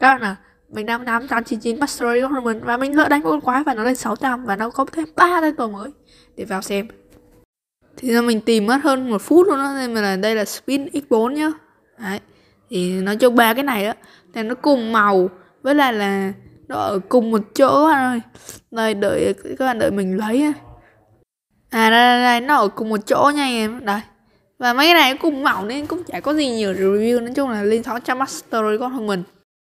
các bạn nào mình đang 8 899 Mastery of Roman và mình lỡ đánh con quái và nó lên 600 và nó có thêm ba tên tổ mới để vào xem thì ra mình tìm mất hơn một phút luôn đó nên là đây là spin x4 nhá đấy thì nói chung ba cái này đó thì nó cùng màu với lại là, nó ở cùng một chỗ bạn ơi đây đợi các bạn đợi mình lấy à đây, đây, đây nó ở cùng một chỗ nha em đây và mấy cái này cũng màu nên cũng chả có gì nhiều review nói chung là lên 600 rồi con thằng mình